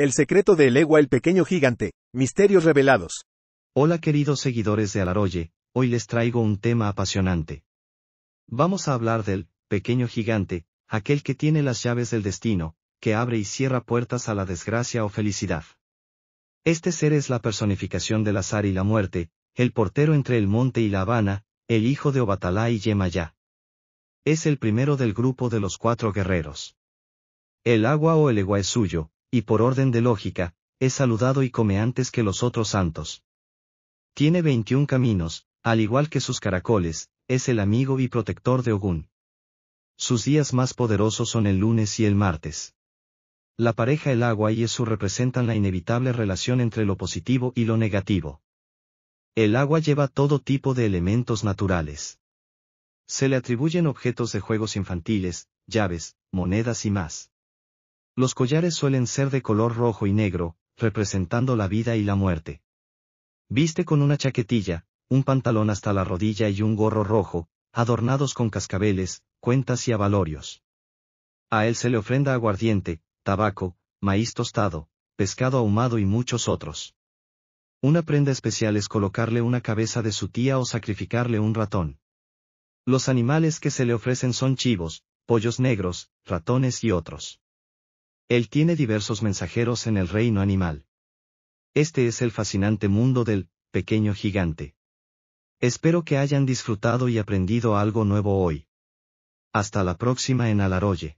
El secreto de Elegua el pequeño gigante. Misterios revelados. Hola queridos seguidores de Alaroye, hoy les traigo un tema apasionante. Vamos a hablar del pequeño gigante, aquel que tiene las llaves del destino, que abre y cierra puertas a la desgracia o felicidad. Este ser es la personificación del azar y la muerte, el portero entre el monte y la Habana, el hijo de Obatalá y Yemayá. Es el primero del grupo de los cuatro guerreros. El agua o el Egua es suyo, y por orden de lógica, es saludado y come antes que los otros santos. Tiene 21 caminos, al igual que sus caracoles, es el amigo y protector de Ogún. Sus días más poderosos son el lunes y el martes. La pareja el agua y eso representan la inevitable relación entre lo positivo y lo negativo. El agua lleva todo tipo de elementos naturales. Se le atribuyen objetos de juegos infantiles, llaves, monedas y más. Los collares suelen ser de color rojo y negro, representando la vida y la muerte. Viste con una chaquetilla, un pantalón hasta la rodilla y un gorro rojo, adornados con cascabeles, cuentas y abalorios. A él se le ofrenda aguardiente, tabaco, maíz tostado, pescado ahumado y muchos otros. Una prenda especial es colocarle una cabeza de su tía o sacrificarle un ratón. Los animales que se le ofrecen son chivos, pollos negros, ratones y otros. Él tiene diversos mensajeros en el reino animal. Este es el fascinante mundo del pequeño gigante. Espero que hayan disfrutado y aprendido algo nuevo hoy. Hasta la próxima en Alaroye.